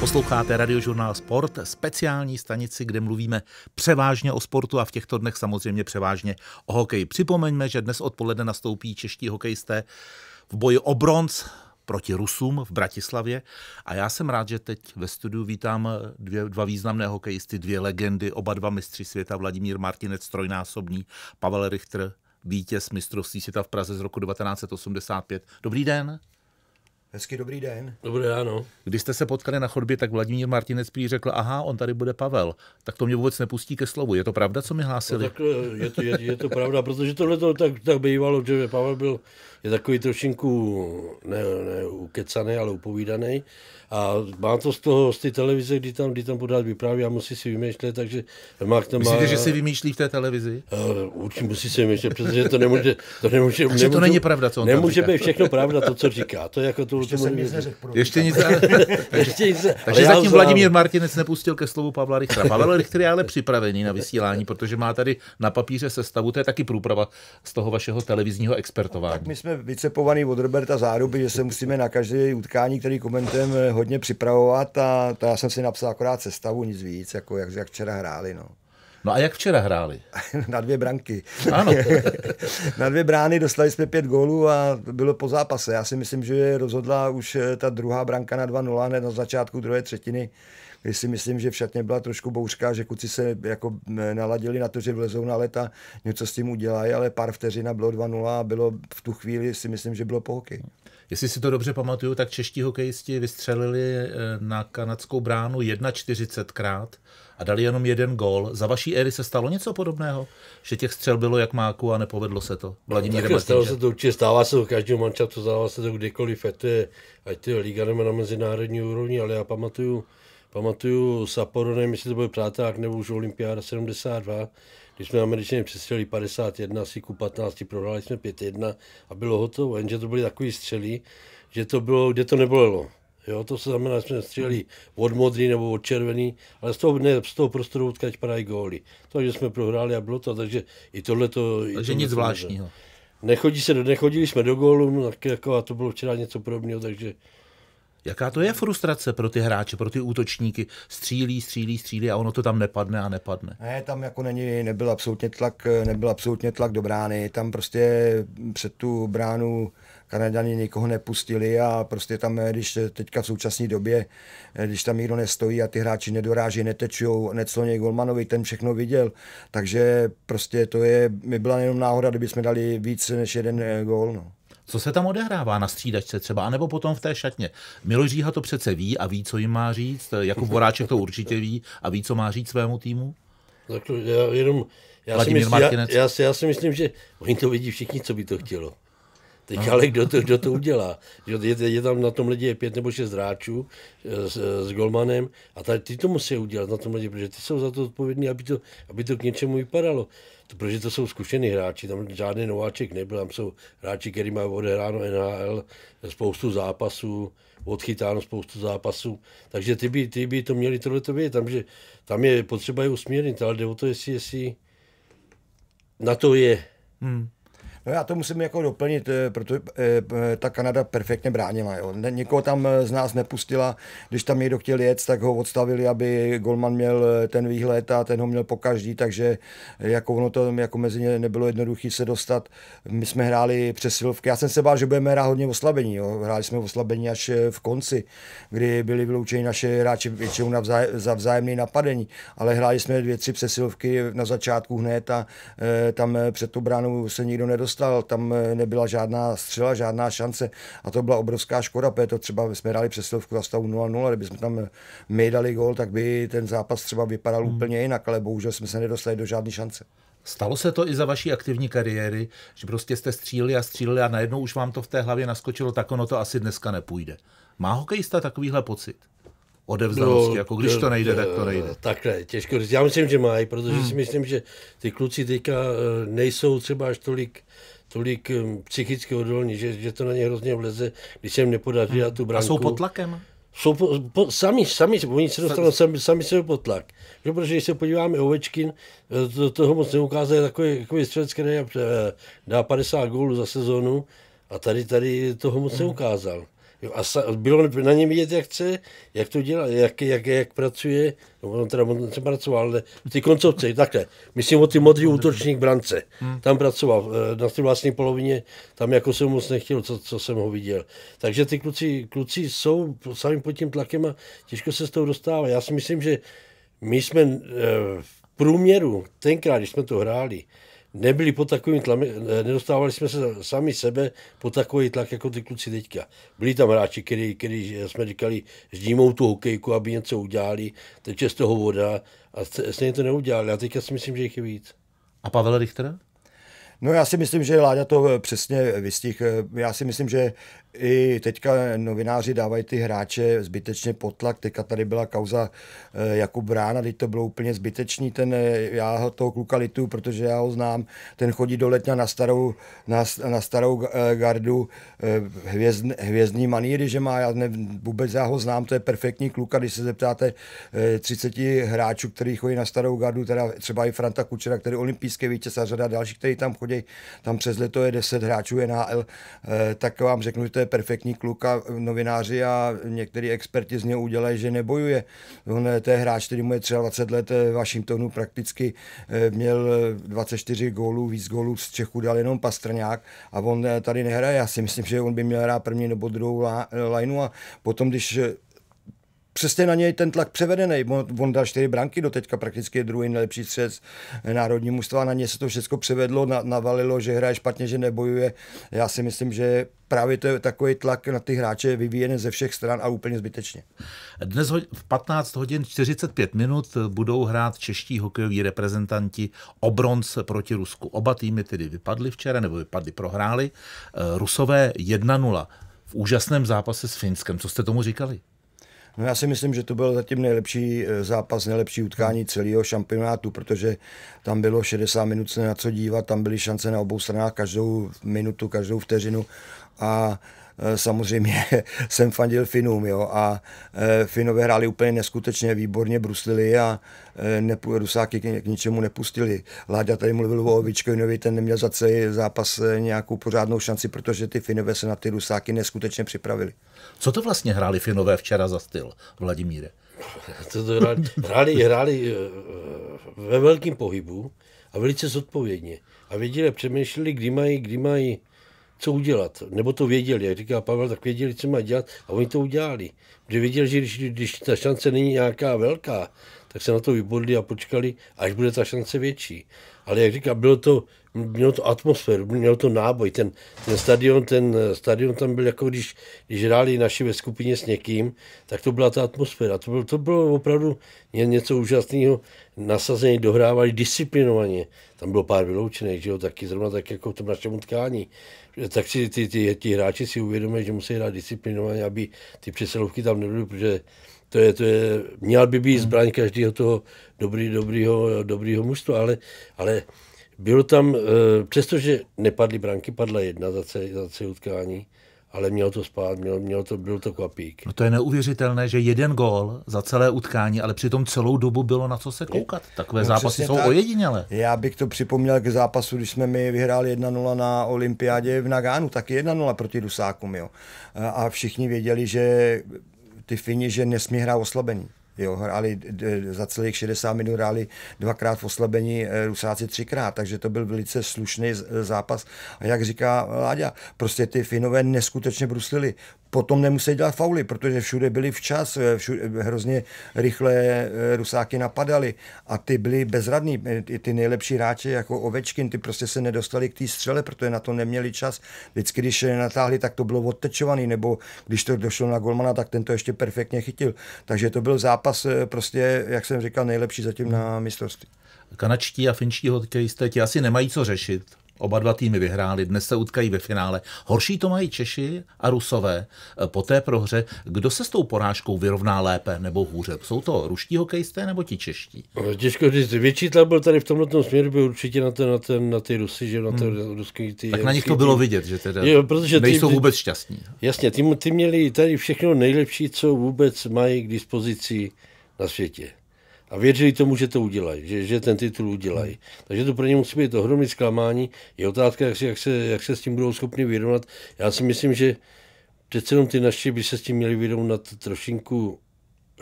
Posloucháte radiožurnál Sport, speciální stanici, kde mluvíme převážně o sportu a v těchto dnech samozřejmě převážně o hokeji. Připomeňme, že dnes odpoledne nastoupí čeští hokejisté v boji o bronz proti Rusům v Bratislavě. A já jsem rád, že teď ve studiu vítám dvě, dva významné hokejisty, dvě legendy, oba dva mistři světa, Vladimír Martinec, trojnásobný, Pavel Richter, vítěz mistrovství světa v Praze z roku 1985. Dobrý den. Hezky dobrý den. Dobré ráno. Když jste se potkali na chodbě, tak Vladimír Martinec prý řekl, aha, on tady bude Pavel. Tak to mě vůbec nepustí ke slovu. Je to pravda, co mi hlásili? No, tak, eh, je, to, je, je, to pravda, protože tohle to tak, tak bývalo, že Pavel byl je takový trošinku ne, ne ukecaný, ale upovídaný. A má to z toho, z té televize, kdy tam, kdy tam podat vypráví a musí si vymýšlet, takže má to má... Myslíte, že si vymýšlí v té televizi? Uh, určitě musí si vymýšlet, protože to nemůže... To nemůže takže nemůže, to není pravda, co on Nemůže být všechno pravda, to, co říká. To je jako to, Ještě, jsem nic Ještě nic Ještě nic Takže zatím Vladimír Martinec nepustil ke slovu Pavla Richtera. Pavel Richter je ale připravený na vysílání, protože má tady na papíře sestavu, to je taky průprava z toho vašeho televizního expertování. Tak my jsme vycepovaný od Roberta Záruby, že se musíme na každé utkání, který komentujeme, hodně připravovat a to já jsem si napsal akorát sestavu, nic víc, jako jak, jak včera hráli. No. No a jak včera hráli? Na dvě branky. Ano. na dvě brány dostali jsme pět gólů a bylo po zápase. Já si myslím, že rozhodla už ta druhá branka na 2-0 hned na začátku druhé třetiny si myslím, že v šatně byla trošku bouřka, že kuci se jako naladili na to, že vlezou na leta, něco s tím udělají, ale pár vteřina bylo 2-0 a bylo v tu chvíli si myslím, že bylo po hokeji. Jestli si to dobře pamatuju, tak čeští hokejisti vystřelili eh, na kanadskou bránu 1,40 krát a dali jenom jeden gól. Za vaší éry se stalo něco podobného? Že těch střel bylo jak máku a nepovedlo se to? Vladimír no, stalo se to určitě, stává se to každého mančatu, stává se to kdykoliv, ať to je, ať to je liga nebo na mezinárodní úrovni, ale já pamatuju, Pamatuju Sapporo, nevím, jestli to byl Práták nebo už Olympiáda 72, když jsme američané přestřeli 51, asi ku 15, prohráli jsme 5-1 a bylo hotovo, jenže to byly takový střely, že to bylo, kde to nebolelo. Jo, to se znamená, že jsme střelili. od modrý nebo od červený, ale z toho, ne, z toho prostoru, odkaď padají góly. To, že jsme prohráli a bylo to, takže i tohle to... Takže nic zvláštního. Nechodí se, nechodili jsme do gólu, no, tak jako, a to bylo včera něco podobného, takže Jaká to je frustrace pro ty hráče, pro ty útočníky? Střílí, střílí, střílí a ono to tam nepadne a nepadne. Ne, tam jako není, nebyl absolutně tlak, nebyl absolutně tlak do brány. Tam prostě před tu bránu Kanaďani nikoho nepustili a prostě tam, když teďka v současné době, když tam nikdo nestojí a ty hráči nedoráží, netečou, necloně Golmanovi, ten všechno viděl. Takže prostě to je, mi byla jenom náhoda, kdyby jsme dali víc než jeden gól. No co se tam odehrává na střídačce třeba, anebo potom v té šatně. Miloš Říha to přece ví a ví, co jim má říct, jako Voráček to určitě ví a ví, co má říct svému týmu? Tak to já jenom, já si, myslím, já, já, já si myslím, že oni to vidí všichni, co by to chtělo. Teď no. ale kdo to, kdo to udělá? Je, je tam na tom lidi pět nebo šest hráčů eh, s, eh, s Golmanem a tady ty to musí udělat na tom lidi, protože ty jsou za to odpovědní, aby to, aby to k něčemu vypadalo. To, protože to jsou zkušený hráči, tam žádný nováček nebyl, tam jsou hráči, který mají odehráno NHL, spoustu zápasů, odchytáno spoustu zápasů, takže ty by, ty by to měli tohle to vědět, tam, že, tam je potřeba je usměrnit, ale jde o to, jestli, jestli na to je. Hmm No já to musím jako doplnit, eh, protože eh, eh, ta Kanada perfektně bránila. Jo. Někoho tam z nás nepustila, když tam někdo chtěl jet, tak ho odstavili, aby Golman měl ten výhled a ten ho měl pokaždý, takže jako ono to jako mezi ně nebylo jednoduché se dostat. My jsme hráli přesilovky. Já jsem se bál, že budeme hrát hodně oslabení. Jo. Hráli jsme oslabení až v konci, kdy byli vyloučeni naše hráči většinou na vzá, za vzájemné napadení, ale hráli jsme dvě, tři přesilovky na začátku hned a e, tam před tu bránou se nikdo nedostal dostal, tam eh, nebyla žádná střela, žádná šance a to byla obrovská škoda, protože třeba jsme dali přesilovku za stavu 0-0, kdybychom tam eh, my dali gol, tak by ten zápas třeba vypadal hmm. úplně jinak, ale bohužel jsme se nedostali do žádné šance. Stalo se to i za vaší aktivní kariéry, že prostě jste stříleli a stříleli a najednou už vám to v té hlavě naskočilo, tak ono to asi dneska nepůjde. Má hokejista takovýhle pocit? odevzdanosti. No, jako když to nejde, tak to eh, nejde. Takhle, těžko říct. Já myslím, že mají, protože hmm. si myslím, že ty kluci teďka eh, nejsou třeba až tolik tolik eh, psychicky odolní, že, že to na ně hrozně vleze, když se jim nepodaří hmm. tu branku. A jsou pod tlakem? Jsou po, po, sami, sami, oni se dostanou sami, sami se pod tlak. Že, protože když se podíváme Ovečkin, to, toho moc neukázali, takový, takový střelec, který dá 50 gólů za sezonu a tady, tady toho moc hmm. neukázal. Jo, a sa, bylo na něm vidět, jak chce, jak to dělá, jak, jak, jak pracuje. No, on teda on se pracoval, ale ty koncovce, takhle. Myslím o ty modrý útočník brance. Hmm. Tam pracoval eh, na té vlastní polovině, tam jako jsem moc nechtěl, co, co jsem ho viděl. Takže ty kluci, kluci jsou sami pod tím tlakem a těžko se s tou dostává. Já si myslím, že my jsme eh, v průměru, tenkrát, když jsme to hráli, nebyli pod takovým tlakem, eh, nedostávali jsme se sami sebe pod takový tlak jako ty kluci teďka. Byli tam hráči, který, který jsme říkali, ždímou tu hokejku, aby něco udělali, teče z toho voda a stejně to neudělali. A teďka si myslím, že jich je víc. A Pavel Richter? No já si myslím, že Láďa to eh, přesně eh, vystih. Eh, já si myslím, že i teďka novináři dávají ty hráče zbytečně potlak. Teďka tady byla kauza jako brána, teď to bylo úplně zbytečný. Ten, já toho kluka litu, protože já ho znám, ten chodí do letňa na starou, na, na starou gardu hvězd, hvězdní maníry, že má, já ne, vůbec já ho znám, to je perfektní kluka, když se zeptáte 30 hráčů, který chodí na starou gardu, teda třeba i Franta Kučera, který olympijské vítěz a řada dalších, který tam chodí chodí tam přes leto je 10 hráčů NHL, eh, tak vám řeknu, že to je perfektní kluk a novináři a někteří experti z něho udělají, že nebojuje. On eh, to je hráč, který mu je 23 20 let eh, v Washingtonu prakticky měl 24 gólů, víc gólů z Čechu dal jenom Pastrňák a on tady nehraje. Já si myslím, že on by měl hrát první nebo druhou lineu a potom, když přesně na něj ten tlak převedený. On dal čtyři branky do teďka prakticky je druhý nejlepší střed národní mužstva. Na ně se to všechno převedlo, na, navalilo, že hraje špatně, že nebojuje. Já si myslím, že právě to je takový tlak na ty hráče vyvíjený ze všech stran a úplně zbytečně. Dnes v 15 hodin 45 minut budou hrát čeští hokejoví reprezentanti o bronz proti Rusku. Oba týmy tedy vypadly včera, nebo vypadly, prohráli. Eh, Rusové 1-0 v úžasném zápase s Finskem. Co jste tomu říkali? No já si myslím, že to byl zatím nejlepší eh, zápas, nejlepší utkání celého šampionátu, protože tam bylo 60 minut se na co dívat, tam byly šance na obou stranách každou minutu, každou vteřinu a Eh, samozřejmě jsem fandil Finům, jo, a eh, Finové hráli úplně neskutečně, výborně bruslili a eh, Rusáky k, k ničemu nepustili. Láďa tady mluvil o Ovičkojnovi, ten neměl za celý zápas nějakou pořádnou šanci, protože ty Finové se na ty Rusáky neskutečně připravili. Co to vlastně hráli Finové včera za styl, Vladimíre? To, to hráli, hráli, hráli ve velkém pohybu a velice zodpovědně. A věděli, přemýšleli, kdy mají, kdy mají co udělat. Nebo to věděli, jak říká Pavel, tak věděli, co mají dělat a oni to udělali. Protože věděli, že když, když ta šance není nějaká velká, tak se na to vybodli a počkali, až bude ta šance větší ale jak říkám, bylo to, mělo to atmosféru, mělo to náboj. Ten, ten, stadion, ten eh, stadion tam byl jako když, když hráli naši ve skupině s někým, tak to byla ta atmosféra. To bylo, to bylo opravdu něco úžasného. Nasazení dohrávali disciplinovaně. Tam bylo pár vyloučených, že jo, taky zrovna tak jako v tom našem utkání. Eh, tak si ty, ty, ty hráči si uvědomili, že musí hrát disciplinovaně, aby ty přesilovky tam nebyly, protože to je, to je, měl by být hmm. zbraň každého toho dobrý, dobrýho, dobrýho mužstva, ale, ale bylo tam, eh, přestože nepadly branky, padla jedna za celé, za celé utkání, ale mělo to spát, mělo, mělo to, byl to kvapík. No to je neuvěřitelné, že jeden gól za celé utkání, ale přitom celou dobu bylo na co se koukat. Takové no, zápasy jsou tak. ojedinělé. Já bych to připomněl k zápasu, když jsme my vyhráli 1-0 na olympiádě v Nagánu, taky 1-0 proti Dusákům. Jo. A všichni věděli, že ty Fini, že nesmí hrát oslabený. Jo, hráli za celých 60 minut, hráli dvakrát v oslabení, eh, Rusáci třikrát, takže to byl velice slušný eh, zápas. A jak říká Láďa, prostě ty Finové neskutečně bruslili potom nemuseli dělat fauly, protože všude byli včas, eh, všude, hrozně rychle rusáky napadali a ty byli bezradní, ty, ty nejlepší hráči jako Ovečkin, ty prostě se nedostali k té střele, protože na to neměli čas. Vždycky, když je natáhli, tak to bylo odtečovaný, nebo když to došlo na golmana, tak ten to ještě perfektně chytil. Takže to byl zápas zápas eh, prostě, jak jsem říkal, nejlepší zatím hmm. na mistrovství. Kanačtí a finští hokejisté ti asi nemají co řešit. Oba dva týmy vyhráli, dnes se utkají ve finále. Horší to mají Češi a Rusové eh, po té prohře. Kdo se s tou porážkou vyrovná lépe nebo hůře? Jsou to ruští hokejisté nebo ti čeští? Eh, těžko říct. Větší tlak byl tady v tomto směru byl určitě na, ten, na, ten, na ty Rusy, že na ty hmm. ruský ty, Tak na nich to bylo tým. vidět, že teda jo, protože nejsou ty, vůbec šťastní. Jasně, ty, ty měli tady všechno nejlepší, co vůbec mají k dispozici na světě a věřili tomu, že to udělají, že, že ten titul udělají. Hmm. Takže to pro ně musí být ohromné zklamání. Je otázka, jak se, jak, se, jak se s tím budou schopni vyrovnat. Já si myslím, že přece jenom ty naši by se s tím měli vyrovnat trošinku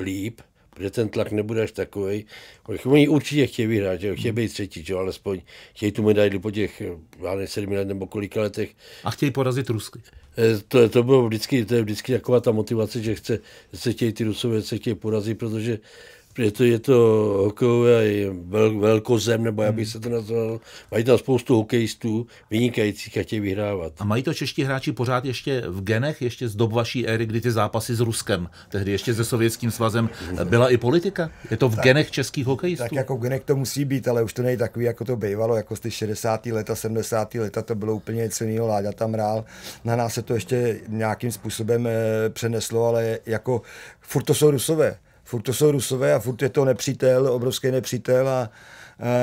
líp, protože ten tlak nebude až takový. Oni určitě chtějí vyhrát, že? chtějí hmm. být třetí, že? alespoň chtějí tu medaili po těch, já ne, sedmi let nebo kolika letech. A chtějí porazit Rusky. Eh, to, to, bylo vždycky, to je vždycky taková ta motivace, že chce, se chtějí ty Rusové, se chtějí porazit, protože je to, je to hokejový vel, velkozem, nebo já bych hmm. se to nazval, mají tam spoustu hokejistů vynikajících a chtějí vyhrávat. A mají to čeští hráči pořád ještě v genech, ještě z dob vaší éry, kdy ty zápasy s Ruskem, tehdy ještě se Sovětským svazem, byla i politika? Je to v tak, genech českých hokejistů? Tak jako v genech to musí být, ale už to není takový, jako to bývalo, jako z ty 60. leta, 70. leta, to bylo úplně něco jiného, Láďa tam rál. na nás se to ještě nějakým způsobem eh, přeneslo, ale jako furt to jsou Rusové furt to jsou Rusové a furt je to nepřítel, obrovský nepřítel a,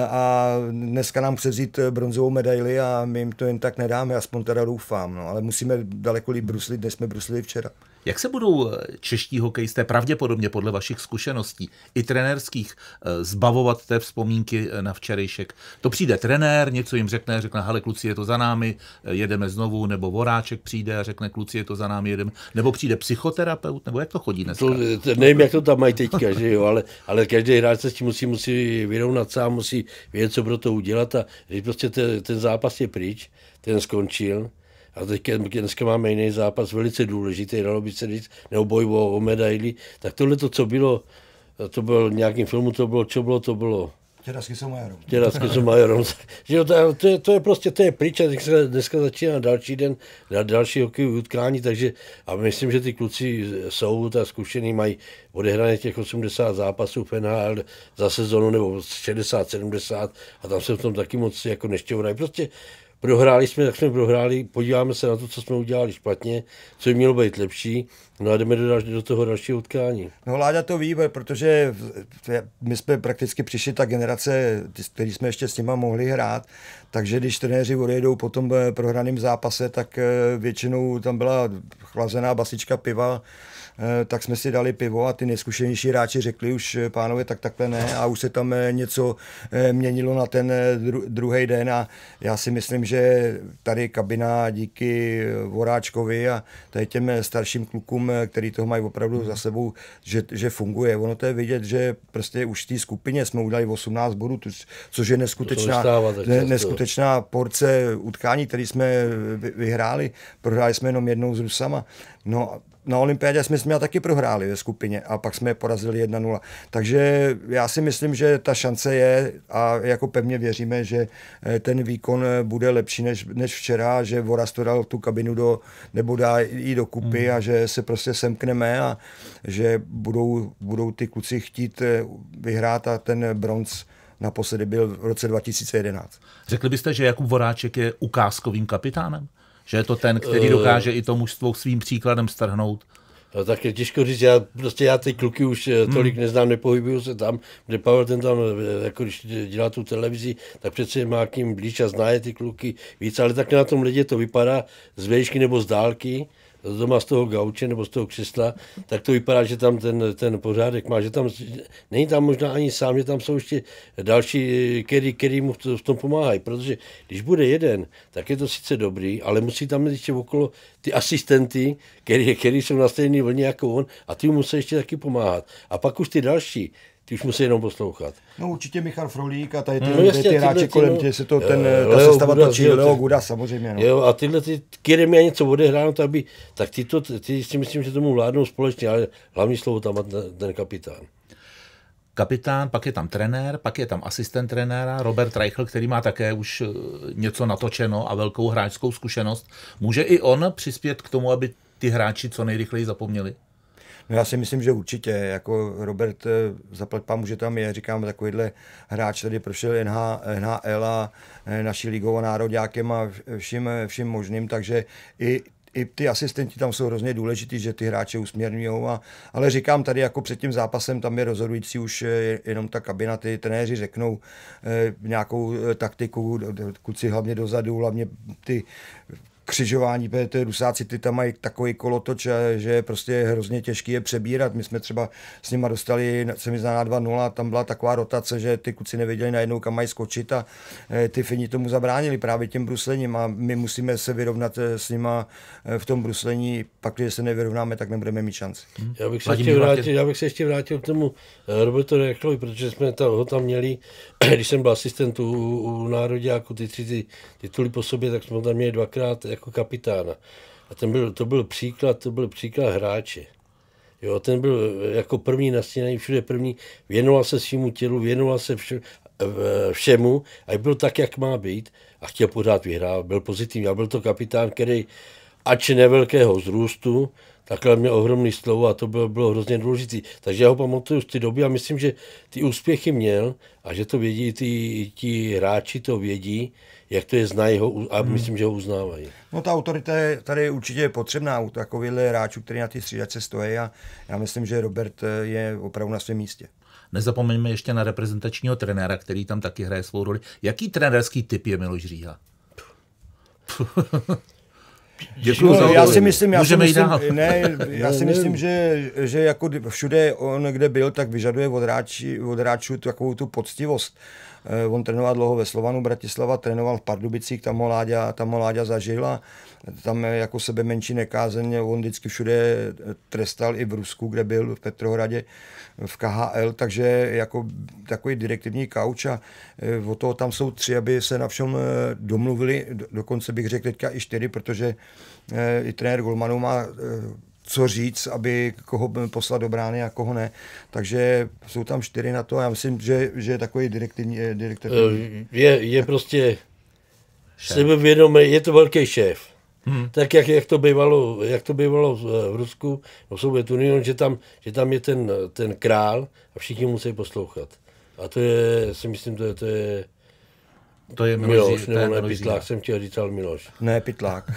a dneska nám chce vzít bronzovou medaili a my jim to jen tak nedáme, aspoň teda doufám, no, ale musíme daleko líp bruslit, než jsme bruslili včera. Jak se budou eh, čeští hokejisté pravděpodobně podle vašich zkušeností i trenérských eh, zbavovat té vzpomínky eh, na včerejšek? To přijde trenér, něco jim řekne, řekne, hele kluci, je to za námi, jedeme znovu, nebo voráček přijde a řekne, kluci, je to za námi, jedeme, nebo přijde psychoterapeut, nebo jak to chodí dneska? To, to nevím, jak to tam mají teďka, že jo, ale, ale každý hráč se s tím musí, musí vyrovnat sám, musí vědět, co pro to udělat a když prostě ten, ten zápas je pryč, ten skončil, a teď dneska máme jiný zápas, velice důležitý, dalo by se říct, nebo boj o, medaily. Tak tohle to, co bylo, to bylo nějakým filmu, to bylo, co bylo, to bylo. Těrasky jsou Kisomajerom. Těrasky jsou Kisomajerom. to, je, to je prostě, to je pryč a dneska, dneska začíná další den, další hokejový utkání, takže a myslím, že ty kluci jsou ta zkušený, mají odehrané těch 80 zápasů v NHL za sezonu nebo 60-70 a tam se v tom taky moc jako nešťourají. Prostě prohráli jsme, tak jsme prohráli, podíváme se na to, co jsme udělali špatně, co by mělo být lepší No a jdeme do, do toho dalšího utkání. No Láďa to ví, protože my jsme prakticky přišli ta generace, který jsme ještě s nima mohli hrát, takže když trenéři odejdou po tom eh, prohraném zápase, tak eh, většinou tam byla chlazená basička piva, eh, tak jsme si dali pivo a ty nejzkušenější hráči řekli už pánové tak takhle ne a už se tam něco měnilo na ten dru, druhý den a já si myslím, že tady kabina díky Voráčkovi a tady těm starším klukům Eh, který toho mají opravdu za mhm. sebou, že, že funguje. Ono to je vidět, že prostě už v té skupině jsme udali 18 bodů, což je neskutečná, ne, neskutečná porce utkání, které jsme vyhráli. Prohráli jsme jenom jednou s Rusama. No na Olympiádě jsme jsme taky prohráli ve skupině a pak jsme je porazili 1-0. Takže já si myslím, že ta šance je a jako pevně věříme, že eh, ten výkon eh, bude lepší než, než včera, že Voraz to dal tu kabinu do, nebo dá i do kupy mm. a že se prostě semkneme a že budou, budou ty kluci chtít eh, vyhrát a ten bronz naposledy byl v roce 2011. Řekli byste, že Jakub Voráček je ukázkovým kapitánem? Že je to ten, který eh. dokáže i to mužstvo svým příkladem strhnout? No, tak je těžko říct, já, prostě já ty kluky už eh, hmm. tolik hmm. neznám, nepohybuju se tam, kde Pavel ten tam, eh, jako když dělá tu televizi, tak přece má k ním blíž a zná je ty kluky víc, ale tak na tom lidě to vypadá z vejšky nebo z dálky, z doma z toho gauče nebo z toho křesla, tak to vypadá, že tam ten, ten pořádek má, že tam není tam možná ani sám, že tam jsou ještě další, který, který mu v tom pomáhají, protože když bude jeden, tak je to sice dobrý, ale musí tam mít ještě okolo ty asistenty, který, který jsou na stejné vlně jako on a ty mu musí ještě taky pomáhat. A pak už ty další, už musí jenom poslouchat. No určitě Michal Frolík a tady ty, hmm. no, jasně, ty hráči kolem no. tě, se to eh, ten, eh, Leo sestava Guda, točí, Leo Guda samozřejmě. No. Jo, a tyhle, ty, kterým já něco odehráno, tak, by, tak ty, to, ty si myslím, že tomu vládnou společně, ale hlavní slovo tam má ten, ten kapitán kapitán, pak je tam trenér, pak je tam asistent trenéra Robert Reichl, který má také už eh, něco natočeno a velkou hráčskou zkušenost. Může i on přispět k tomu, aby ty hráči co nejrychleji zapomněli? No já si myslím, že určitě, jako Robert eh, zaplat pámu, že tam je, říkám, takovýhle hráč tady prošel NH, NHL a eh, naší ligou a nároďákem a vším, eh, vším možným, takže i i ty asistenti tam jsou hrozně důležitý, že ty hráče usměrňují. A, ale říkám tady, jako před tím zápasem, tam je rozhodující už jenom ta kabina, ty trenéři řeknou e, nějakou taktiku, kluci hlavně dozadu, hlavně ty křižování, protože ty rusáci ty tam mají takový kolotoč, že je prostě hrozně těžký je přebírat. My jsme třeba s nima dostali, se mi zná 2-0, tam byla taková rotace, že ty kuci nevěděli najednou, kam mají skočit a e, ty Fini tomu zabránili právě těm bruslením a my musíme se vyrovnat e, s nima e, v tom bruslení, pak když se nevyrovnáme, tak nebudeme mít šanci. Mhm. Já bych se, ještě vrátil, já bych se ještě vrátil k tomu Robertu Rechlovi, protože jsme ta, ho tam měli, když jsem byl asistent u, u národě, jako ty tři ty tituly po sobě, tak jsme ho tam měli dvakrát jako kapitána. A ten byl, to byl příklad, to byl příklad hráče. Jo, ten byl eh, jako první na stěně, všude první, věnoval se svýmu tělu, věnoval se vše, eh, všemu a byl tak, jak má být a chtěl pořád vyhrát, byl pozitivní a byl to kapitán, který ač nevelkého zrůstu, takhle měl ohromný slovo a to bylo, bylo hrozně důležité. Takže já ho pamatuju z té doby a myslím, že ty úspěchy měl a že to vědí, ty, ti hráči to vědí, jak to je, znají ho a hmm. myslím, že ho uznávají. No ta autorita je tady určitě potřebná u takovýhle hráčů, který na ty střídačce stojí a já myslím, že Robert eh, je opravdu na svém místě. Nezapomeňme ještě na reprezentačního trenéra, který tam taky hraje svou roli. Jaký trenérský typ je Miloš Říha? Děkuji no, za já si myslím, já Můžeme si myslím, ne, já si myslím, že, že jako všude on, kde byl, tak vyžaduje od, hráči, od hráčů takovou tu poctivost. Eh, on trénoval dlouho ve Slovanu Bratislava, trénoval v Pardubicích, tam ho Láďa, tam ho Láďa zažil a tam jako sebe menší nekázeně, on vždycky všude eh, trestal i v Rusku, kde byl, v Petrohradě, v KHL, takže jako takový direktivní kauč a eh, o toho tam jsou tři, aby se na všem eh, domluvili, dokonce bych řekl teďka i čtyři, protože i trenér Golmanů má co říct, aby koho poslal do brány a koho ne. Takže jsou tam čtyři na to a já myslím, že, že je takový direktivní... direktivní. Je, je prostě sebevědomý, je to velký šéf. Hmm. Tak jak, jak, to bývalo, jak to bývalo v Rusku, v Sovětu že tam, že tam je ten, ten král a všichni musí poslouchat. A to je, si myslím, to je, to je to je Miloš, Miloš nebo ne, Pitlák, jsem chtěl říct, ale Miloš. Ne, Pitlák.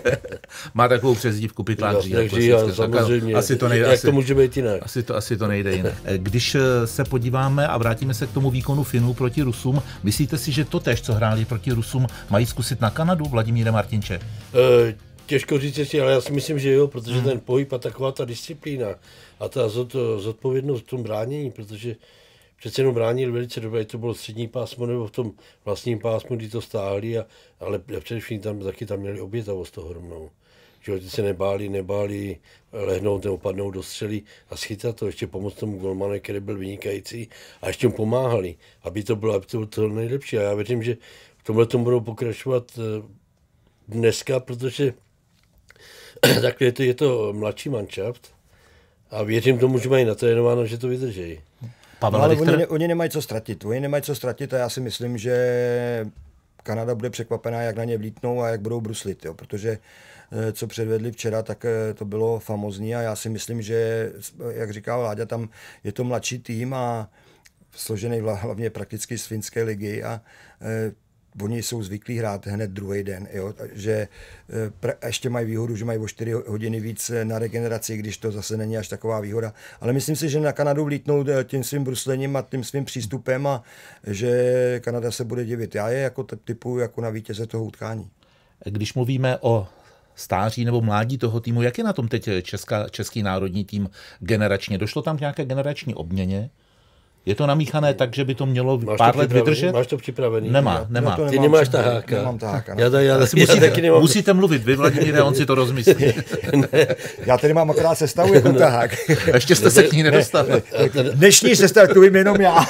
Má takovou přezdívku Pitlák no, takže já, samozřejmě. Asi to nejde, jak asi, to může být jinak? Asi to, asi to nejde jinak. Eh, když eh, se podíváme a vrátíme se k tomu výkonu Finů proti Rusům, myslíte si, že to tež, co hráli proti Rusům, mají zkusit na Kanadu, Vladimíre Martinče? Eh, těžko říct ale já si myslím, že jo, protože hmm. ten pohyb a taková ta disciplína a ta zodpovědnost v tom bránění, protože přece jenom bránil velice dobře, to bylo střední pásmo nebo v tom vlastním pásmu, kdy to stáhli, a, ale především tam taky tam měli obětavost hromnou. Že ty se nebáli, nebáli lehnout nebo padnout do střely a schytat to, ještě pomoct tomu golmanu, který byl vynikající a ještě mu pomáhali, aby to bylo, aby to bylo to nejlepší. A já věřím, že v tomhle tom budou pokračovat eh, dneska, protože takhle je to, je to mladší manšaft a věřím tomu, že mají natrénováno, že to vydrží. Pavel no, ale Richter? oni, oni nemají co ztratit. Oni nemají co ztratit a já si myslím, že Kanada bude překvapená, jak na ně vlítnou a jak budou bruslit, jo, protože eh, co předvedli včera, tak eh, to bylo famozní a já si myslím, že, jak říká Láďa, tam je to mladší tým a složený hlavně prakticky z finské ligy a eh, oni jsou zvyklí hrát hned druhý den, jo, že eh, pr- ještě mají výhodu, že mají o 4 hodiny víc eh, na regeneraci, když to zase není až taková výhoda. Ale myslím si, že na Kanadu vlítnou eh, tím svým bruslením a tím svým přístupem a že Kanada se bude divit. Já je jako typu jako na vítěze toho utkání. Když mluvíme o stáří nebo mládí toho týmu, jak je na tom teď česká, český národní tým generačně? Došlo tam k nějaké generační obměně? Je to namíchané tak, že by to mělo máš pár to let vydržet? Máš to připravený? Nemá, nemá. Já to nemám, Ty nemáš taháka. Nemám taháka. Ne? Já, no. tady, já, já, musíte, taky nemám. musíte mluvit, vy Vladimíre, on si to rozmyslí. já tady mám akorát sestavu no. jako tahák. Ještě jste se k ní nedostali. Dnešní sestavu tu vím jenom já.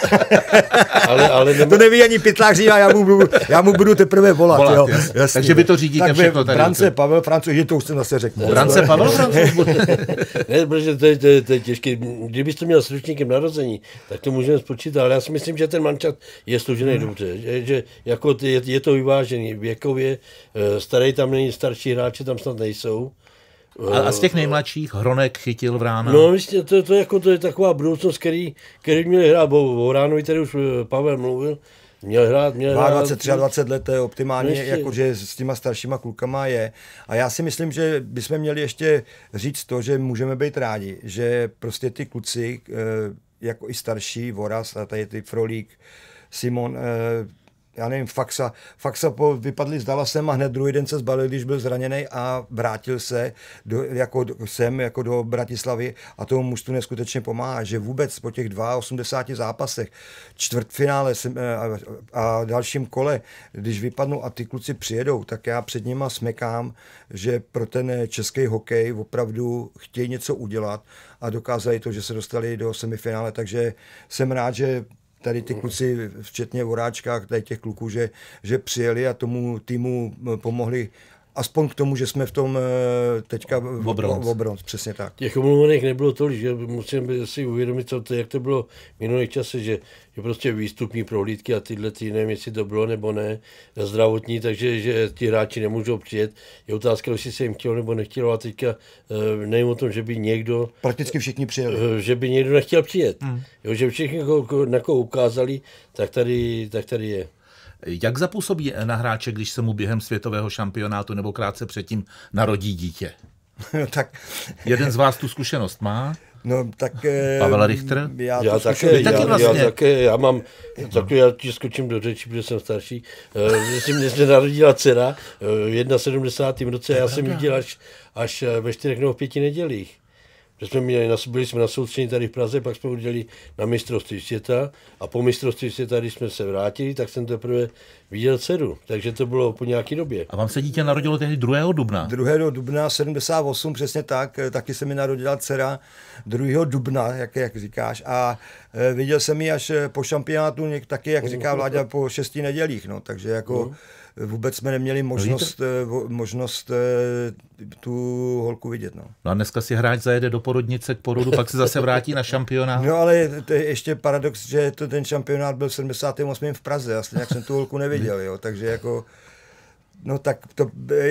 ale, ale nemá... To neví ani pytláři říká, já mu, budu, já mu budu teprve volat. volat jo. Jasný, Takže vy to řídíte tak všechno tady. France Pavel Francouz, že to už jsem zase řekl. France Pavel Francouz. ne, protože to je těžké. Kdybys to měl s ročníkem narození, tak tomu můžeme spočítat, ale já si myslím, že ten mančat je služený hmm. dobře, že, že jako je, je to vyvážený věkově, eh, starý tam není, starší hráči tam snad nejsou. A, a z těch eh, nejmladších Hronek chytil v ráno? No, myslím, to, to, jako, to je taková budoucnost, který, který měl hrát, bo o ráno, který už eh, Pavel mluvil, Měl hrát, měl hrát. 23 20 let to je optimálně, ještě. jakože s těma staršíma klukama je. A já si myslím, že bychom měli ještě říct to, že můžeme být rádi, že prostě ty kluci, jako i starší, Voraz a tady ty Frolík, Simon, eh, já nevím, Faxa, Faxa po, vypadli s Dallasem a hned druhý den se zbalil, když byl zraněný a vrátil se do, jako sem, jako do Bratislavy a tomu mužstvu neskutečně pomáhá, že vůbec po těch 82 zápasech, čtvrtfinále eh, a, a dalším kole, když vypadnou a ty kluci přijedou, tak já před nima smekám, že pro ten český hokej opravdu chtějí něco udělat a dokázali to, že se dostali do semifinále, takže jsem rád, že tady ty kluci, včetně Voráčka, tady těch kluků, že, že přijeli a tomu týmu eh, pomohli aspoň k tomu, že jsme v tom eh, teďka v obronc. V obronc přesně tak. Těch omluvených nebylo tolik, že musím si uvědomit, co to, jak to bylo v minulých čase, že, že prostě výstupní prohlídky a tyhle, ty, nevím, jestli to bylo nebo ne, zdravotní, takže že ti hráči nemůžou přijet. Je otázka, jestli se jim chtělo nebo nechtělo a teďka eh, nevím o tom, že by někdo... Prakticky všichni přijeli. Eh, že by někdo nechtěl přijet. Hmm. Jo, že všichni, na koho ukázali, tak tady, tak tady je. Jak zapůsobí na hráče, když se mu během světového šampionátu nebo krátce předtím narodí dítě? tak... Jeden z vás tu zkušenost má? No, tak... Eh, Pavel Richter? Já, já také, já, taky vlastně. já také, já mám, tak já ti skočím do řeči, protože jsem starší. Myslím, eh, mě se narodila dcera eh, v 71. roce, já jsem ji dělal až, až ve čtyřech nebo pěti nedělích že jsme měli, byli jsme na soustředění tady v Praze, pak jsme udělali na mistrovství světa a po mistrovství světa, když jsme se vrátili, tak jsem teprve viděl dceru, takže to bylo po nějaký době. A vám se dítě narodilo tehdy 2. dubna? 2. dubna 78, přesně tak, e, taky se mi narodila dcera 2. dubna, jak, jak říkáš, a e, viděl jsem ji až e, po šampionátu, taky, jak říká vláda, po šesti nedělích, no, takže jako... Mm vůbec jsme neměli no možnost, no možnost eh, tu holku vidět. No. no a dneska si hráč zajede do porodnice k porodu, pak se zase vrátí na šampionát. No ale to je ještě paradox, že to, ten šampionát byl v 78. v Praze, a stejně jak jsem tu holku neviděl, jo, takže jako No tak to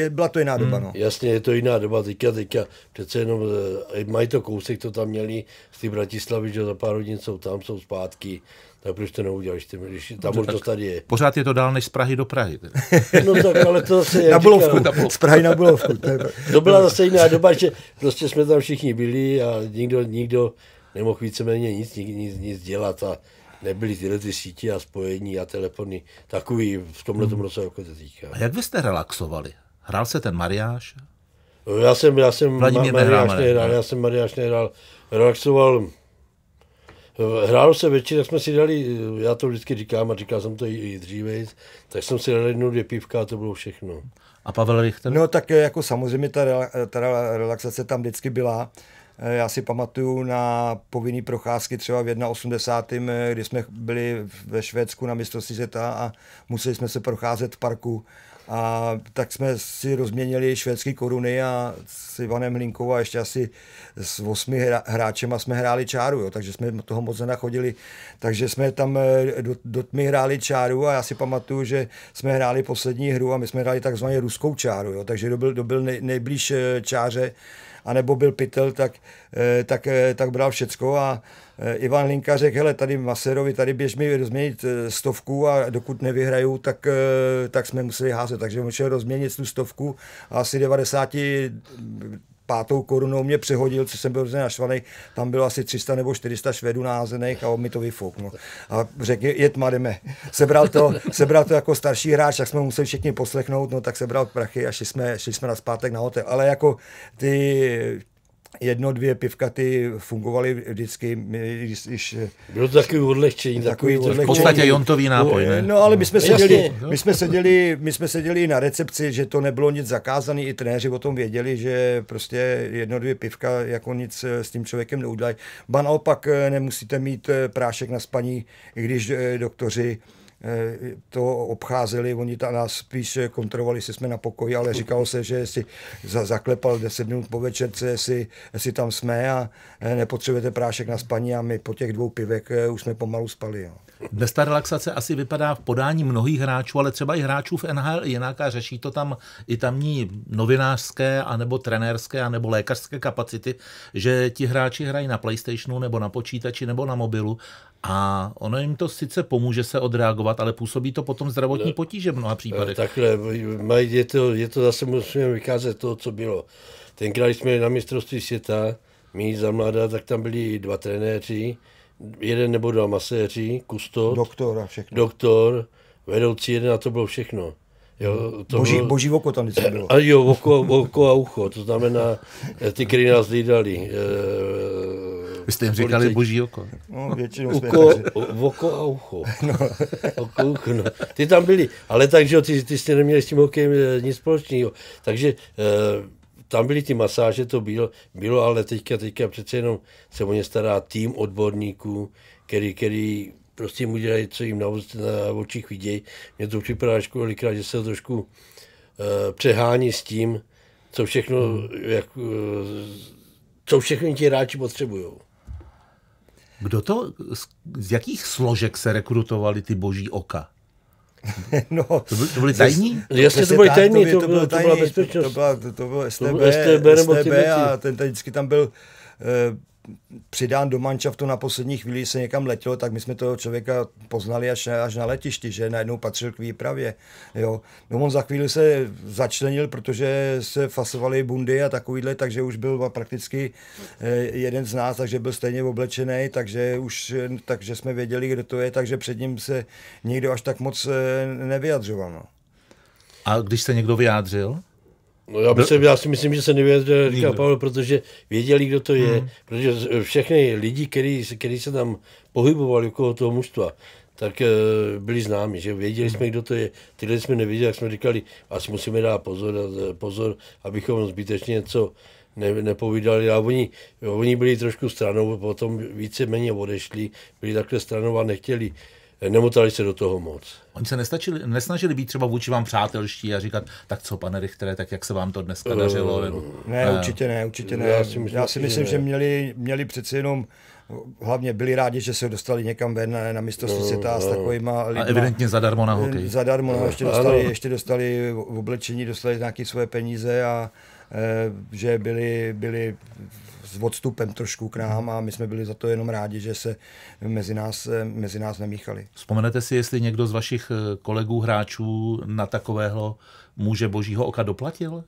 byla to jiná doba, hmm. no. Jasně, je to jiná doba, teďka, teďka přece jenom eh, mají to kousek, to tam měli z ty Bratislavy, že za pár hodin jsou tam, jsou zpátky, tak proč to neuděláš, ty, když tam no, tady je. Pořád je to dál než z Prahy do Prahy. no tak, ale to zase... na Bulovku, z Prahy na Bulovku. to byla zase jiná doba, že prostě jsme tam všichni byli a nikdo, nikdo nemohl víceméně nic, nic, nic dělat a nebyly tyhle ty sítě a spojení a telefony takový v tomhle tom hmm. roce roku se A jak byste relaxovali? Hrál se ten mariáš? No, já jsem, já jsem Vladimír ma- nehrál, já jsem mariáš nehrál. Relaxoval, hrálo se večer, tak jsme si dali, já to vždycky říkám a říkal jsem to i, i dříve, tak jsem si dal jednu, dvě pívka a to bylo všechno. A Pavel Richter? No tak jako samozřejmě ta, rela, ta relaxace tam vždycky byla. Eh, já si pamatuju na povinné procházky třeba v 1.80., eh, kdy jsme byli ve Švédsku na mistrovství Zeta a museli jsme se procházet v parku. A tak jsme si rozměnili švédské koruny a s Ivanem Hlinkou a ještě asi s osmi hra, hráčema jsme hráli čáru, jo, takže jsme toho moc nenachodili. Takže jsme tam eh, do, do tmy hráli čáru a já si pamatuju, že jsme hráli poslední hru a my jsme hráli takzvaně ruskou čáru, jo, takže kdo byl, kdo byl nej, nejblíž čáře, anebo byl pytel, tak, eh, tak, eh, tak bral všecko a eh, Ivan Linka řekl, hele, tady Maserovi, tady běž mi rozměnit stovku a dokud nevyhraju, tak, tak jsme museli házet. Takže on šel rozměnit tu stovku a asi 90 pátou korunou mě přehodil, co jsem byl vzhledem našvaný, Tam bylo asi 300 nebo 400 Švedů názených a on mi to vyfouknul. A řekl, je tmademe. Sebral to, sebral to jako starší hráč, jak jsme museli všichni poslechnout, no tak sebral prachy a šli jsme, šli jsme na zpátek na hotel. Ale jako ty jedno, dvě pivka ty fungovaly vždycky. Když, když, eh, Bylo to takový odlehčení. Takový, takový odlehčení. V podstatě jontový nápoj, no, ne? No, ale my jsme, no, seděli, my, jsme seděli, my jsme seděli na recepci, že to nebylo nic zakázané. I trenéři o tom věděli, že prostě jedno, dvě pivka jako nic eh, s tím člověkem neudělají. Ba naopak eh, nemusíte mít prášek na spaní, i když doktoři Eh, to obcházeli, oni ta, nás spíš eh, kontrolovali, jestli jsme na pokoji, ale říkalo se, že jestli za, zaklepal 10 minut po večerce, jestli, jestli tam jsme a eh, nepotřebujete prášek na spaní a my po těch dvou pivek už jsme pomalu spali. Jo. Dnes ta relaxace asi vypadá v podání mnohých hráčů, ale třeba i hráčů v NHL jinak a řeší to tam i tamní novinářské, anebo trenérské, anebo lékařské kapacity, že ti hráči hrají na Playstationu, nebo na počítači, nebo na mobilu a ono jim to sice pomůže se odreagovat, ale působí to potom zdravotní potíže v mnoha případech. Eh, takhle, je to, je to zase musíme vykázat to, co bylo. Tenkrát, když jsme na mistrovství světa, my za mladá, tak tam byli dva trenéři, jeden nebo dva maséři, kusto, doktor, a všechno. doktor vedoucí jeden a to bylo všechno. Jo, to boží, bylo, boží oko tam vždycky bylo. A jo, oko, oko a ucho, to znamená eh, ty, kteří nás E, Vy jste jim říkali policaj... boží oko. No, většinou uko, oko a ucho. No. Oko, ucho, no. Ty tam byli, ale takže ty, ty jste neměli s tím okem eh, nic společného. Takže tam byly ty masáže, to bylo, bylo ale teďka, teďka přece jenom se o ně stará tým odborníků, který, který prostě mu dělají, co jim na, na očích vidějí. Mě to připadá kolikrát, že se to trošku uh, přehání s tím, co všechno, hmm. jak, uh, co všechno ti hráči potřebují. Kdo to, z, z jakých složek se rekrutovali ty boží oka? no, to, byly, to byly tajní? Jasně, to byly tajní, to, bylo, to byla bezpečnost. To, to, bylo STB, to bylo STB, STB a ten vždycky tam byl eh, přidán do manšaftu na poslední chvíli, se někam letělo, tak my jsme toho člověka poznali až na, až na letišti, že najednou patřil k výpravě. Jo. No on za chvíli se začlenil, protože se fasovaly bundy a takovýhle, takže už byl prakticky eh, jeden z nás, takže byl stejně oblečený, takže už takže jsme věděli, kdo to je, takže před ním se nikdo až tak moc eh, nevyjadřoval. No. A když se někdo vyjádřil? No já, se, já si myslím, že se nevyjadřuje, říká Pavel, protože věděli, kdo to je. Hmm. Protože všechny lidi, kteří se tam pohybovali okolo toho mužstva, tak eh, byli známi, že věděli hmm. jsme, kdo to je. Tyhle jsme nevěděli, jak jsme říkali, Asi musíme dát pozor, eh, pozor abychom zbytečně něco ne, nepovídali. A oni, oni byli trošku stranou, potom více méně odešli, byli takhle stranou a nechtěli nemotali se do toho moc. Oni se nestačili, nesnažili být třeba vůči vám přátelští a říkat, tak co, pane Richtere, tak jak se vám to dneska dařilo? Nebo, ne, ne, eh. určitě ne, určitě ne. Já si myslím, já si myslím že, že měli, měli přeci jenom hlavně byli rádi, že se dostali někam ven na mistrovství světa no, s takovýma lidma. A evidentně zadarmo na hokej. Zadarmo, no, ještě, dostali, ještě dostali oblečení, dostali nějaké svoje peníze a eh, že byli, byli s odstupem trošku k nám a my jsme byli za to jenom rádi, že se mezi nás, eh, mezi nás nemíchali. Vzpomenete si, jestli někdo z vašich eh, kolegů hráčů na takového muže božího oka doplatil?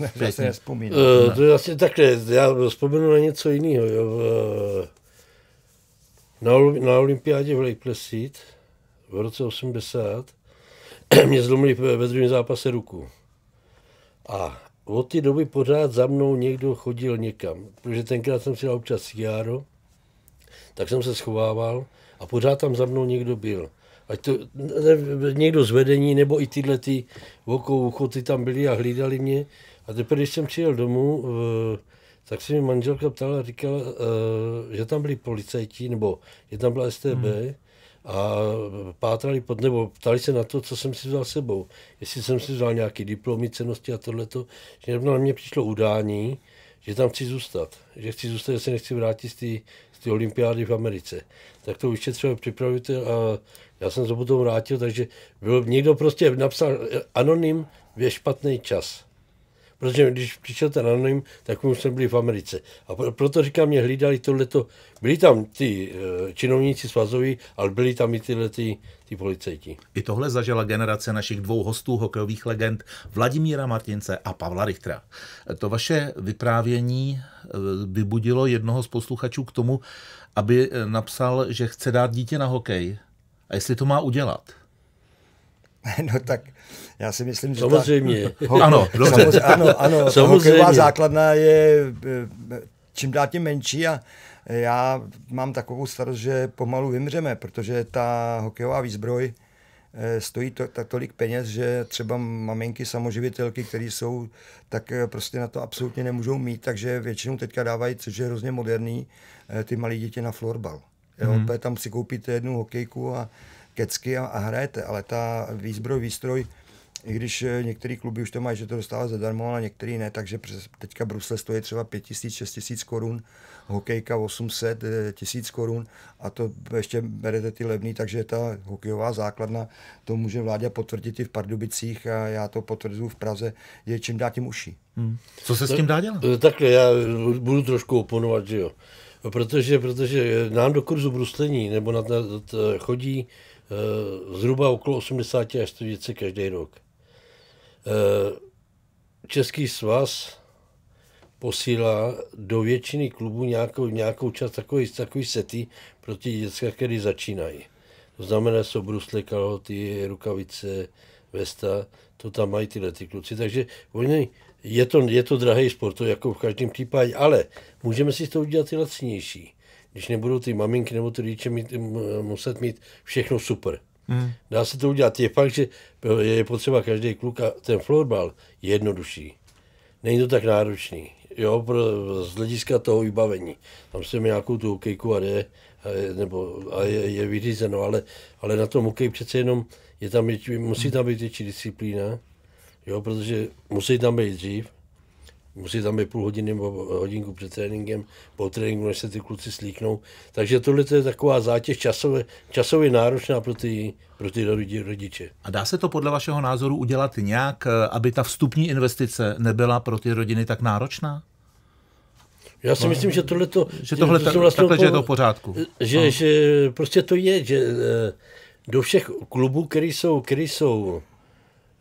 Ne, já se nespomínám. Uh, to je asi takhle, já vzpomenu na něco jiného. Jo na, na olympiádě v Lake Placid v roce 80 mě zlomili ve druhém zápase ruku. A od té doby pořád za mnou někdo chodil někam, protože tenkrát jsem si dal občas cigáro, tak jsem se schovával a pořád tam za mnou někdo byl. Ať to ne, někdo z vedení, nebo i tyhle ty okou tam byli a hlídali mě. A teprve, když jsem přijel domů, v, eh, tak se mi manželka ptala, říkala, uh, že tam byli policajti, nebo je tam byla STB, hmm. a pátrali pod, nebo ptali se na to, co jsem si vzal sebou. Jestli jsem si vzal nějaký diplomy, cenosti a tohleto, že na mě přišlo udání, že tam chci zůstat, že chci zůstat, že se nechci vrátit z té z olympiády v Americe. Tak to třeba připravit a já jsem se potom vrátil, takže byl, někdo prostě napsal eh, anonym ve špatný čas. Protože když přišel ten anonym, tak už jsme byli v Americe. A proto říkám, mě hlídali tohleto. Byli tam ty eh, činovníci svazoví, ale byli tam i tyhle ty, ty policajti. I tohle zažila generace našich dvou hostů hokejových legend Vladimíra Martince a Pavla Richtera. To vaše vyprávění eh, vybudilo jednoho z posluchačů k tomu, aby eh, napsal, že chce dát dítě na hokej. A jestli to má udělat? No tak já si myslím, že... Samozřejmě. Ta, ano, dobře. Samozřejmě, ano, ano. Samozřejmě. základna je eh, čím dál tím menší a já mám takovou starost, že pomalu vymřeme, protože ta hokejová výzbroj eh, stojí to, tak tolik peněz, že třeba maminky samoživitelky, které jsou, tak eh, prostě na to absolutně nemůžou mít, takže většinou teďka dávají, což je hrozně moderní, ty malé děti na florbal. Jo, hmm. Tam si koupíte jednu hokejku a kecky a, a hrajete, ale ta výzbroj, výstroj, i když eh, některé kluby už to mají, že to dostává zadarmo, ale některý ne, takže teďka Brusle stojí třeba 5 tisíc, 6 tisíc korun, hokejka 800 eh, tisíc korun a to ještě berete ty levný, takže ta hokejová základna, to může vláda potvrdit i v Pardubicích a já to potvrduji v Praze, je čím dá tím uší. Hmm. Co se s tím dá dělat? Eh, Takhle, já budu trošku oponovat, že jo. Protože, protože nám do kurzu bruslení nebo na, na, chodí Eh, zhruba okolo 80 až 100 dětí každý rok. Eh, Český svaz posílá do většiny klubů nějakou, nějakou část takový, takový sety pro ty děcka, které začínají. To znamená, jsou brusle, kalhoty, rukavice, vesta, to tam mají tyhle ty kluci. Takže oni, je to, je to drahý sport, to jako v každém případě, ale můžeme si to udělat i lacnější když nebudou ty maminky nebo ty rodiče mít, muset mít všechno super. Hmm. Dá se to udělat. Je fakt, že je potřeba každý kluk a ten florbal je jednodušší. Není to tak náročný. Jo, pro, z hlediska toho vybavení. Tam jsem nějakou tu hokejku a je, a je, nebo, a je, je vyřízeno, ale, ale na tom hokej přece jenom je tam, musí tam být větší disciplína, jo, protože musí tam být dřív, musí tam být půl hodiny nebo hodinku před tréninkem, po tréninku, než se ty kluci slíknou. Takže tohle je taková zátěž časově, časově náročná pro ty, pro ty rodiče. A dá se to podle vašeho názoru udělat nějak, aby ta vstupní investice nebyla pro ty rodiny tak náročná? Já si no, myslím, že tohle to... Že tohle to, vlastně takhle, po, že je to v pořádku. Že, no. že prostě to je, že eh, do všech klubů, které jsou, který jsou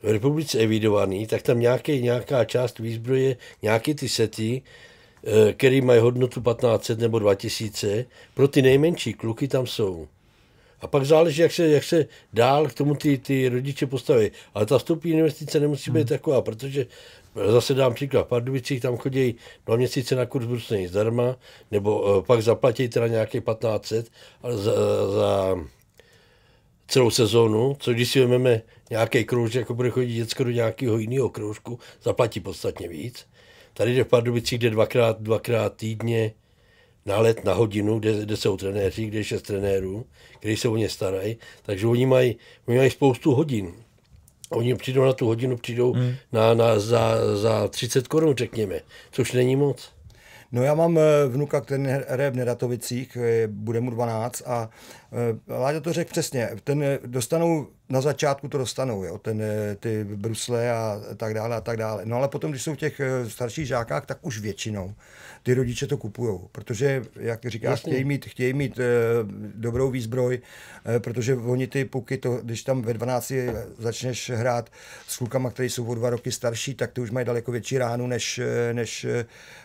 v republice evidovaný, tak tam nějaký, nějaká část výzbroje, nějaké ty sety, eh, které mají hodnotu 1500 nebo 2000, pro ty nejmenší kluky tam jsou. A pak záleží, jak se, jak se dál k tomu ty, ty rodiče postaví. Ale ta vstupní investice nemusí být hmm. taková, protože eh, zase dám příklad, v Pardubicích tam chodí dva měsíce na kurz brusnej zdarma, nebo eh, pak zaplatí teda nějaké 1500, za, za celou sezónu, co když si vezmeme nějaký kroužek, jako bude chodit děcko do nějakého jiného kroužku, zaplatí podstatně víc. Tady jde v Pardubicích, jde dvakrát, dvakrát týdně na let, na hodinu, kde, kde jsou trenéři, kde je šest trenérů, kde se o ně starají, takže oni mají, oni mají spoustu hodin. Oni přijdou na tu hodinu, přijdou hmm. na, na, za, za 30 korun, řekněme, což není moc. No já mám eh, vnuka, který hraje v Neratovicích, eh, bude mu 12 a Eh, Láďa to řekl přesně, ten eh, dostanou, na začátku to dostanou, jo, ten, eh, ty brusle a tak dále a tak dále. No ale potom, když jsou v těch starších žákách, tak už většinou ty rodiče to kupují, protože, jak říkáš, Jasný. chtějí mít, chtějí mít uh, dobrou výzbroj, uh, protože oni ty puky, to, když tam ve 12 začneš hrát s klukama, kteří jsou o dva roky starší, tak ty už mají daleko větší ránu, než, než,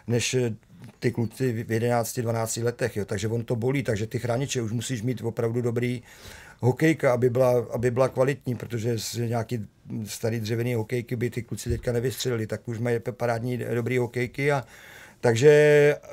než ty kluci v 11, 12 letech, jo, takže on to bolí, takže ty chrániče už musíš mít opravdu dobrý hokejka, aby byla, aby byla kvalitní, protože z nějaký starý dřevěný hokejky by ty kluci teďka nevystřelili, tak už mají parádní dobrý hokejky a takže, eh,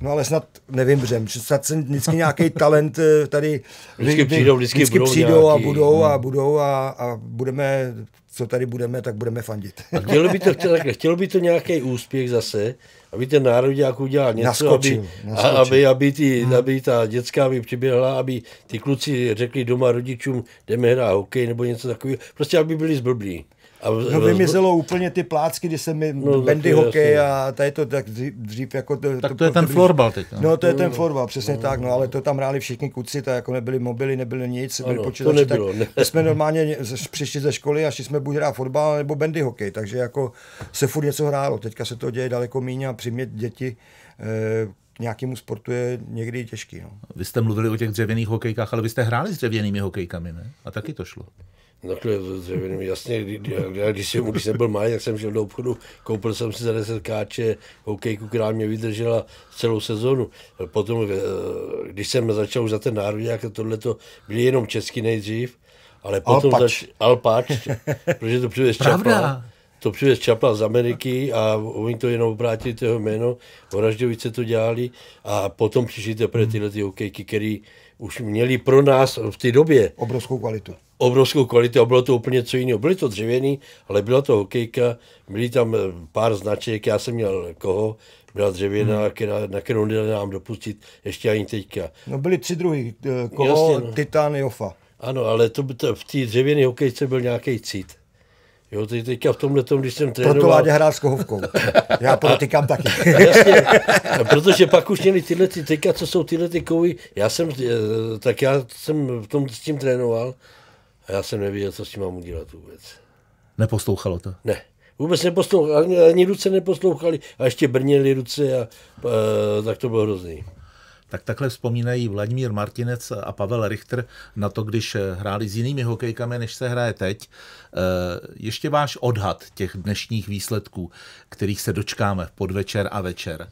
no ale snad nevím nevymřem, snad se vždycky nějaký talent eh, tady. Vždycky přijdou, vždycky, vždycky budou přijdou nějaký, a budou, a hmm. budou a, a budeme co tady budeme, tak budeme fandit. A chtělo by to, chtělo, chtělo by to nějaký úspěch zase, aby ten jak udělal něco, naskočím, aby, naskočím. Aby, aby, ty, hmm. aby ta dětská by přiběhla, aby ty kluci řekli doma rodičům, jdeme hrát hokej nebo něco takového, prostě aby byli zblblí. A v, no vymizelo roz... úplně ty plácky, kdy se mi no, bendy hokej a tady to tak dřív, dřív jako... To, tak to, to je ten florbal teď. No. no to je ten no, no. florbal, přesně no, tak, no ale to tam hráli všichni kuci, tak jako nebyli mobily, nebyly nic, byli byly počítači, to nebylo, tak ne. jsme normálně přišli ze školy a šli jsme buď hrát fotbal nebo bendy hokej, takže jako se furt něco hrálo, teďka se to děje daleko míň a přimět děti eh, nějakému sportu je někdy těžký. No. Vy jste mluvili o těch dřevěných hokejkách, ale vy jste hráli s dřevěnými hokejkami, ne? A taky to šlo. Takhle no, dřevěným, jasně, já, když, jsem, když jsem byl malý, tak jsem šel do obchodu, koupil jsem si za 10 káče hokejku, která mě vydržela celou sezonu. Potom, eh, když jsem začal už za ten jak tohle to byly jenom česky nejdřív, ale potom Alpač, zač, Alpač protože to přivez Čapla. To přivez Čapla z Ameriky a oni to jenom obrátili toho jméno, Horažďovice to dělali a potom přišli teprve tyhle ty hokejky, které už měli pro nás v té době obrovskou kvalitu obrovskou kvalitu a bylo to úplně co jiného. Byly to dřevěný, ale byla to hokejka, byly tam eh, pár značek, já jsem měl koho, byla dřevěná, hmm. která, na kterou nám dopustit ještě ani teďka. No byly tři druhy, eh, koho, Jasně, no. titán, jofa. Ano, ale to, to v té dřevěné hokejce byl nějaký cít. Jo, teď, teďka v tomhle tom, když jsem trénoval... Proto Láďa hrál s kohovkou. Já podotýkám taky. Jasně, protože pak už měli tyhle ty teďka, co jsou tyhle ty kovy. Já jsem, eh, tak já jsem v tom s tím trénoval a já jsem nevěděl, co s tím mám udělat vůbec. Neposlouchalo to? Ne. Vůbec neposlouchali, ani, ani ruce neposlouchali a ještě brněli ruce a e, tak to bylo hrozný tak takhle vzpomínají Vladimír Martinec a Pavel Richter na to, když eh, hráli s jinými hokejkami, než se hraje teď. Eh, ještě váš odhad těch dnešních výsledků, kterých se dočkáme v podvečer a večer.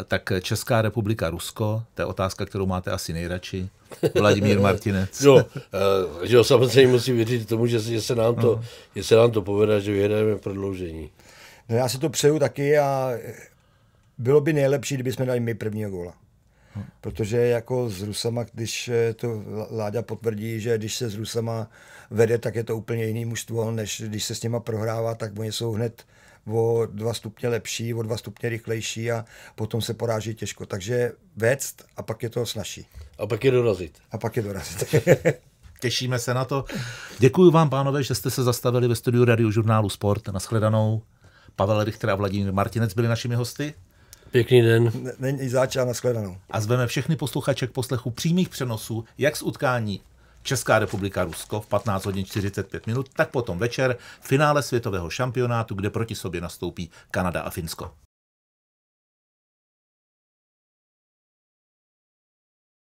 Eh, tak Česká republika, Rusko, to je otázka, kterou máte asi nejradši. Vladimír Martinec. No, že jo, samozřejmě musí věřit tomu, že, že se nám to, uh-huh. že se nám to povede, že vyhrajeme prodloužení. No já si to přeju taky a bylo by nejlepší, kdyby jsme dali my prvního góla. Protože jako s Rusama, když eh, to Láďa potvrdí, že když se s Rusama vede, tak je to úplně jiný mužstvo, než když se s nima prohrává, tak oni jsou hned o dva stupně lepší, o dva stupně rychlejší a potom se poráží těžko. Takže vect a pak je to snažší. A pak je dorazit. A pak je dorazit. Těšíme se na to. Děkuji vám, pánové, že jste se zastavili ve studiu radiožurnálu Sport. Naschledanou. Pavel Richter a Vladimír Martinec byli našimi hosty. Pěkný den. Není zač a nashledanou. A zveme všechny posluchače k poslechu přímých přenosů, jak z utkání Česká republika Rusko v 15 hodin 45 minut, tak potom večer v finále světového šampionátu, kde proti sobě nastoupí Kanada a Finsko.